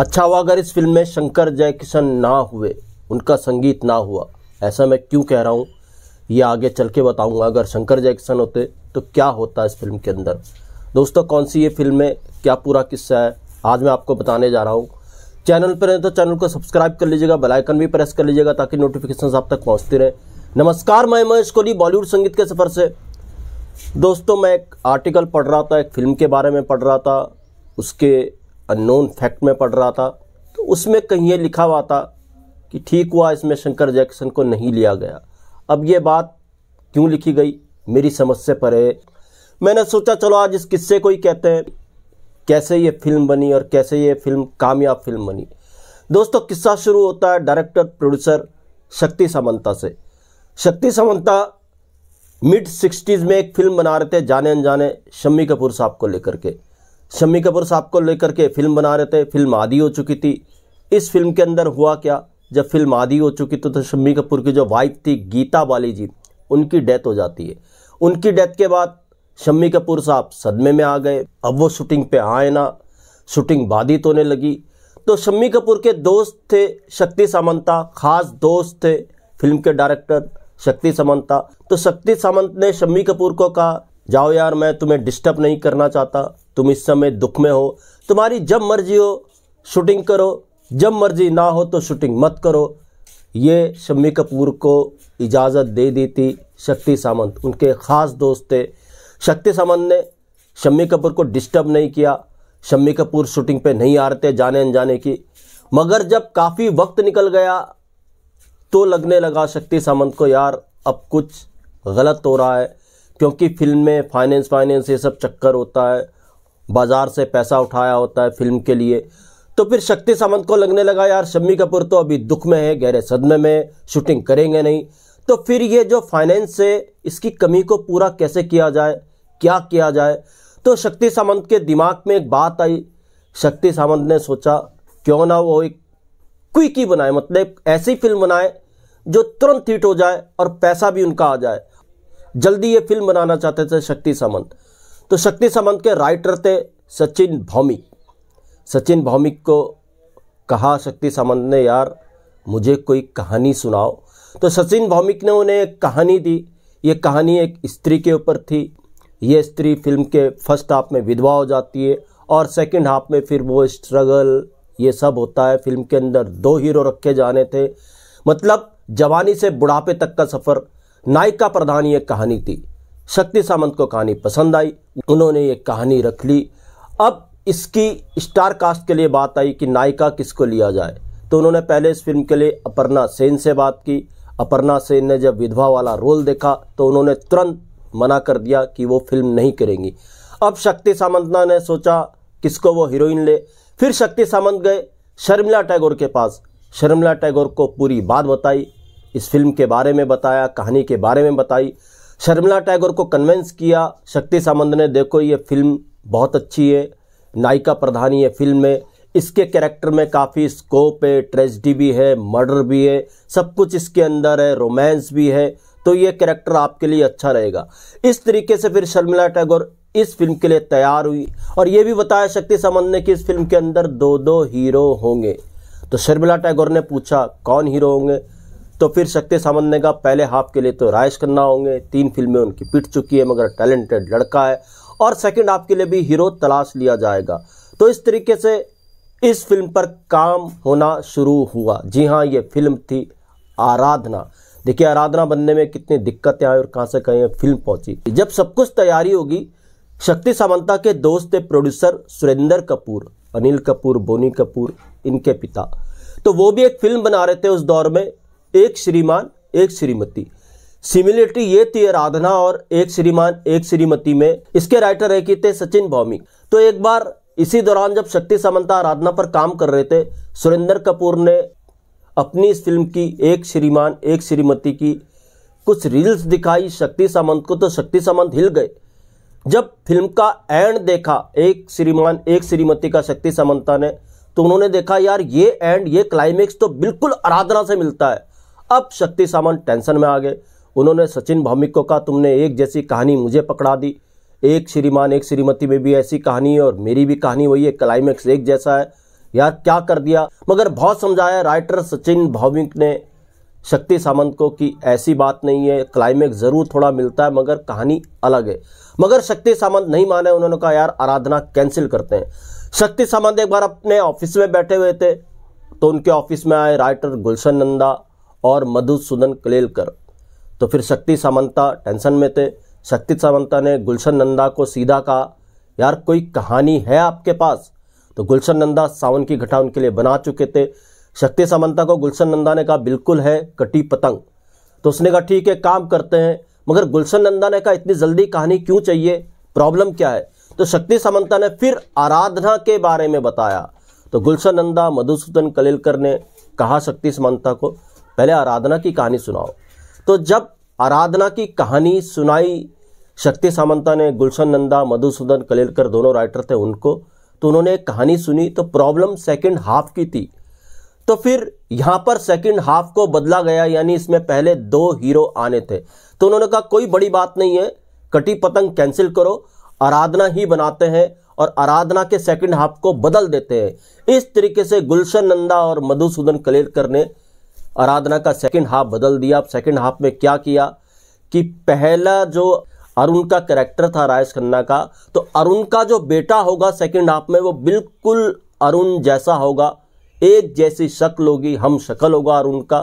अच्छा हुआ अगर इस फिल्म में शंकर जय ना हुए उनका संगीत ना हुआ ऐसा मैं क्यों कह रहा हूँ ये आगे चल के बताऊँगा अगर शंकर जय होते तो क्या होता इस फिल्म के अंदर दोस्तों कौन सी ये फिल्म है क्या पूरा किस्सा है आज मैं आपको बताने जा रहा हूँ चैनल पर हैं तो चैनल को सब्सक्राइब कर लीजिएगा बेलाइकन भी प्रेस कर लीजिएगा ताकि नोटिफिकेशन आप तक पहुँचते रहें नमस्कार मैं महेश कोहली बॉलीवुड संगीत के सफ़र से दोस्तों मैं एक आर्टिकल पढ़ रहा था एक फिल्म के बारे में पढ़ रहा था उसके अननोन फैक्ट में पढ़ रहा था तो उसमें कहीं ये लिखा हुआ था कि ठीक हुआ इसमें शंकर जैक्सन को नहीं लिया गया अब ये बात क्यों लिखी गई मेरी समझ से परे मैंने सोचा चलो आज इस किस्से को ही कहते हैं कैसे ये फिल्म बनी और कैसे ये फिल्म कामयाब फिल्म बनी दोस्तों किस्सा शुरू होता है डायरेक्टर प्रोड्यूसर शक्ति सामंता से शक्ति सामंता मिड सिक्सटीज़ में एक फिल्म बना रहे थे जाने अनजाने शम्मी कपूर साहब को लेकर के शम्मी कपूर साहब को लेकर के फिल्म बना रहे थे फिल्म आदि हो चुकी थी इस फिल्म के अंदर हुआ क्या जब फिल्म आदि हो चुकी तो, तो शम्मी कपूर की जो वाइफ थी गीता बाली जी उनकी डेथ हो जाती है उनकी डेथ के बाद शम्मी कपूर साहब सदमे में आ गए अब वो शूटिंग पे आए ना शूटिंग बाधित होने लगी तो शम्मी कपूर के दोस्त थे शक्ति सामंता खास दोस्त थे फिल्म के डायरेक्टर शक्ति सामंता तो शक्ति सामंत ने शम्मी कपूर को कहा जाओ यार मैं तुम्हें डिस्टर्ब नहीं करना चाहता तुम इस समय दुख में हो तुम्हारी जब मर्जी हो शूटिंग करो जब मर्जी ना हो तो शूटिंग मत करो ये शम्मी कपूर को इजाज़त दे दी थी शक्ति सामंत उनके ख़ास दोस्त थे शक्ति सामंत ने शम्मी कपूर को डिस्टर्ब नहीं किया शम्मी कपूर शूटिंग पे नहीं आ रहे थे जाने अनजाने की मगर जब काफ़ी वक्त निकल गया तो लगने लगा शक्ति सामंत को यार अब कुछ गलत हो रहा है क्योंकि फिल्म में फाइनेंस फाइनेंस ये सब चक्कर होता है बाज़ार से पैसा उठाया होता है फिल्म के लिए तो फिर शक्ति सामंत को लगने लगा यार शम्मी कपूर तो अभी दुख में है गहरे सदमे में शूटिंग करेंगे नहीं तो फिर ये जो फाइनेंस से इसकी कमी को पूरा कैसे किया जाए क्या किया जाए तो शक्ति सामंत के दिमाग में एक बात आई शक्ति सामंत ने सोचा क्यों ना वो एक क्विक ही बनाए मतलब ऐसी फिल्म बनाए जो तुरंत हिट हो जाए और पैसा भी उनका आ जाए जल्दी ये फिल्म बनाना चाहते थे शक्ति सामंत तो शक्ति सामंत के राइटर थे सचिन भौमिक सचिन भौमिक को कहा शक्ति सामंत ने यार मुझे कोई कहानी सुनाओ तो सचिन भौमिक ने उन्हें एक कहानी दी ये कहानी एक स्त्री के ऊपर थी ये स्त्री फिल्म के फर्स्ट हाफ में विधवा हो जाती है और सेकंड हाफ में फिर वो स्ट्रगल ये सब होता है फिल्म के अंदर दो हीरो रखे जाने थे मतलब जवानी से बुढ़ापे तक का सफ़र नायिका प्रधान ये कहानी थी शक्ति सामंत को कहानी पसंद आई उन्होंने ये कहानी रख ली अब इसकी स्टार कास्ट के लिए बात आई कि नायिका किसको लिया जाए तो उन्होंने पहले इस फिल्म के लिए अपर्णा सेन से बात की अपर्णा सेन ने जब विधवा वाला रोल देखा तो उन्होंने तुरंत मना कर दिया कि वो फिल्म नहीं करेंगी अब शक्ति सामंतना ने सोचा किसको वो हीरोइन ले फिर शक्ति सामंत गए शर्मिला टैगोर के पास शर्मिला टैगोर को पूरी बात बताई इस फिल्म के बारे में बताया कहानी के बारे में बताई शर्मिला टैगोर को कन्वेंस किया शक्ति सामंत ने देखो ये फिल्म बहुत अच्छी है नायिका प्रधान ये फिल्म है इसके कैरेक्टर में काफ़ी स्कोप है ट्रेजडी भी है मर्डर भी है सब कुछ इसके अंदर है रोमांस भी है तो ये कैरेक्टर आपके लिए अच्छा रहेगा इस तरीके से फिर शर्मिला टैगोर इस फिल्म के लिए तैयार हुई और ये भी बताया शक्ति सामंत ने कि इस फिल्म के अंदर दो दो हीरो होंगे तो शर्मिला टैगोर ने पूछा कौन हीरो होंगे तो फिर शक्ति सामंत ने कहा पहले हाफ के लिए तो राइश करना होंगे तीन फिल्में उनकी पिट चुकी है मगर टैलेंटेड लड़का है और सेकंड हाफ के लिए भी हीरो तलाश लिया जाएगा तो इस तरीके से इस फिल्म पर काम होना शुरू हुआ जी हाँ ये फिल्म थी आराधना देखिए आराधना बनने में कितनी दिक्कतें आई और कहाँ से कहीं फिल्म पहुंची जब सब कुछ तैयारी होगी शक्ति सामंता के दोस्त थे प्रोड्यूसर सुरेंद्र कपूर अनिल कपूर बोनी कपूर इनके पिता तो वो भी एक फिल्म बना रहे थे उस दौर में एक श्रीमान एक श्रीमती सिमिलरिटी ये थी आराधना और एक श्रीमान एक श्रीमती में इसके राइटर है थे सचिन भौमिक तो एक बार इसी दौरान जब शक्ति सामंता आराधना पर काम कर रहे थे सुरेंद्र कपूर ने अपनी इस फिल्म की एक श्रीमान एक श्रीमती की कुछ रील्स दिखाई शक्ति सामंत को तो शक्ति सामंत हिल गए जब फिल्म का एंड देखा एक श्रीमान एक श्रीमती का शक्ति सामंता ने तो उन्होंने देखा यार ये एंड ये क्लाइमेक्स तो बिल्कुल आराधना से मिलता है अब शक्ति सामंत टेंशन में आ गए उन्होंने सचिन भौमिक को कहा तुमने एक जैसी कहानी मुझे पकड़ा दी एक श्रीमान एक श्रीमती में भी ऐसी कहानी है और मेरी भी कहानी वही है क्लाइमैक्स एक जैसा है यार क्या कर दिया मगर बहुत समझाया राइटर सचिन भौमिक ने शक्ति सामंत को कि ऐसी बात नहीं है क्लाइमैक्स ज़रूर थोड़ा मिलता है मगर कहानी अलग है मगर शक्ति सामंत नहीं माने उन्होंने कहा यार आराधना कैंसिल करते हैं शक्ति सामंत एक बार अपने ऑफिस में बैठे हुए थे तो उनके ऑफिस में आए राइटर गुलशन नंदा और मधुसूदन कलेलकर तो फिर शक्ति सामंता टेंशन में थे शक्ति सामंता ने गुलशन नंदा को सीधा कहा यार कोई कहानी है आपके पास तो गुलशन नंदा सावन की घटा उनके लिए बना चुके थे शक्ति सामंता को गुलशन नंदा ने कहा बिल्कुल है कटी पतंग तो उसने कहा ठीक है काम करते हैं मगर गुलशन नंदा ने कहा इतनी जल्दी कहानी क्यों चाहिए प्रॉब्लम क्या है तो शक्ति सामंता ने फिर आराधना के बारे में बताया तो गुलशन नंदा मधुसूदन कलेलकर ने कहा शक्ति सामंता को पहले आराधना की कहानी सुनाओ तो जब आराधना की कहानी सुनाई शक्ति सामंता ने गुलशन नंदा मधुसूदन कलेलकर दोनों राइटर थे उनको तो उन्होंने एक कहानी सुनी तो प्रॉब्लम सेकंड हाफ की थी तो फिर यहां पर सेकंड हाफ को बदला गया यानी इसमें पहले दो हीरो आने थे तो उन्होंने कहा कोई बड़ी बात नहीं है कटी पतंग कैंसिल करो आराधना ही बनाते हैं और आराधना के सेकंड हाफ को बदल देते हैं इस तरीके से गुलशन नंदा और मधुसूदन कलेलकर ने आराधना का सेकंड हाफ बदल दिया सेकंड हाफ में क्या किया कि पहला जो अरुण का कैरेक्टर था राजेश खन्ना का तो अरुण का जो बेटा होगा सेकंड हाफ में वो बिल्कुल अरुण जैसा होगा एक जैसी शक्ल होगी हम शक्ल होगा अरुण का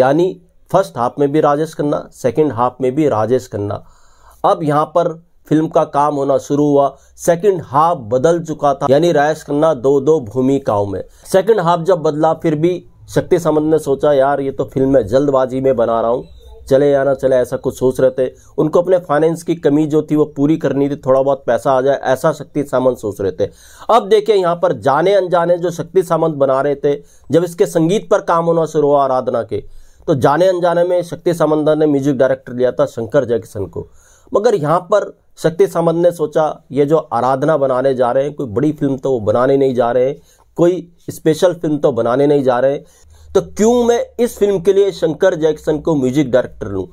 यानी फर्स्ट हाफ में भी राजेश खन्ना सेकंड हाफ में भी राजेश खन्ना अब यहाँ पर फिल्म का काम होना शुरू हुआ सेकंड हाफ बदल चुका था यानी राजेश खन्ना दो दो भूमिकाओं में सेकंड हाफ जब बदला फिर भी शक्ति सामंत ने सोचा यार ये तो फिल्म में जल्दबाजी में बना रहा हूँ चले या ना चले ऐसा कुछ सोच रहे थे उनको अपने फाइनेंस की कमी जो थी वो पूरी करनी थी थोड़ा बहुत पैसा आ जाए ऐसा शक्ति सामंत सोच रहे थे अब देखिए यहाँ पर जाने अनजाने जो शक्ति सामंत बना रहे थे जब इसके संगीत पर काम होना शुरू हुआ आराधना के तो जाने अनजाने में शक्ति सामंत ने म्यूजिक डायरेक्टर लिया था शंकर जयकिशन को मगर यहाँ पर शक्ति सामंत ने सोचा ये जो आराधना बनाने जा रहे हैं कोई बड़ी फिल्म तो वो बनाने नहीं जा रहे हैं कोई स्पेशल फिल्म तो बनाने नहीं जा रहे तो क्यों मैं इस फिल्म के लिए शंकर जैक्सन को म्यूजिक डायरेक्टर लूँ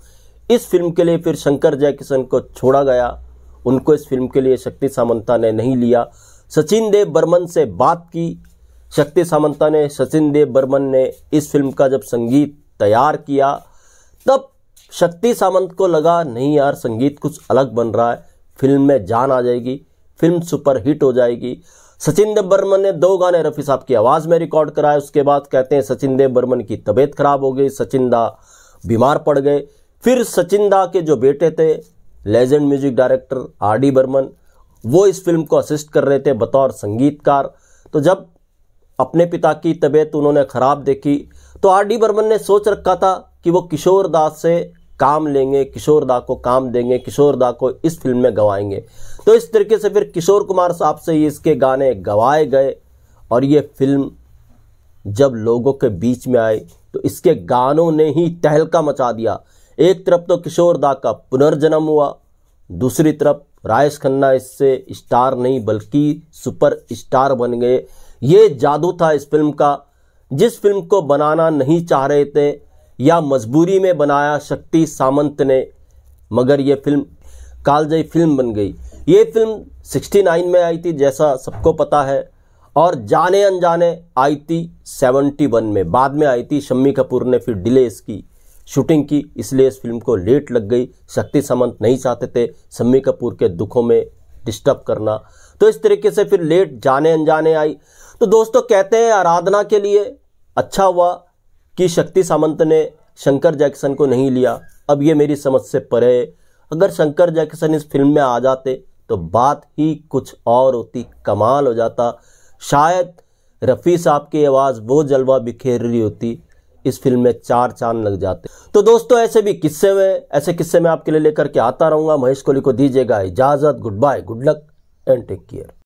इस फिल्म के लिए फिर शंकर जयकिशन को छोड़ा गया उनको इस फिल्म के लिए शक्ति सामंता ने नहीं लिया सचिन देव बर्मन से बात की शक्ति सामंता ने सचिन देव बर्मन ने इस फिल्म का जब संगीत तैयार किया तब शक्ति सामंत को लगा नहीं यार संगीत कुछ अलग बन रहा है फिल्म में जान आ जाएगी फिल्म सुपरहिट हो जाएगी सचिन देव बर्मन ने दो गाने रफ़ी साहब की आवाज़ में रिकॉर्ड कराए उसके बाद कहते हैं सचिन देव बर्मन की तबीयत खराब हो गई सचिन दा बीमार पड़ गए फिर सचिन दा के जो बेटे थे legend music director R D Burman वो इस फिल्म को असिस्ट कर रहे थे बतौर संगीतकार तो जब अपने पिता की तबीयत उन्होंने ख़राब देखी तो आर डी बर्मन ने सोच रखा था कि वो किशोर दास से काम लेंगे किशोर दा को काम देंगे किशोर दा को इस फिल्म में गंवाएंगे तो इस तरीके से फिर किशोर कुमार साहब से ये इसके गाने गवाए गए और ये फिल्म जब लोगों के बीच में आई तो इसके गानों ने ही तहलका मचा दिया एक तरफ तो किशोर दा का पुनर्जन्म हुआ दूसरी तरफ राजेश खन्ना इससे स्टार नहीं बल्कि सुपर स्टार बन गए ये जादू था इस फिल्म का जिस फिल्म को बनाना नहीं चाह रहे थे या मजबूरी में बनाया शक्ति सामंत ने मगर ये फिल्म कालजई फिल्म बन गई ये फिल्म 69 में आई थी जैसा सबको पता है और जाने अनजाने आई थी 71 में बाद में आई थी शम्मी कपूर ने फिर डिले इसकी शूटिंग की इसलिए इस फिल्म को लेट लग गई शक्ति सामंत नहीं चाहते थे शम्मी कपूर के दुखों में डिस्टर्ब करना तो इस तरीके से फिर लेट जाने अनजाने आई तो दोस्तों कहते हैं आराधना के लिए अच्छा हुआ कि शक्ति सामंत ने शंकर जैक्सन को नहीं लिया अब ये मेरी समझ से परे अगर शंकर जैकसन इस फिल्म में आ जाते तो बात ही कुछ और होती कमाल हो जाता शायद रफ़ी साहब की आवाज़ वो जलवा बिखेर रही होती इस फिल्म में चार चांद लग जाते तो दोस्तों ऐसे भी किस्से में ऐसे किस्से में आपके लिए लेकर के आता रहूंगा महेश कोहली को दीजिएगा इजाज़त goodbye good luck and take care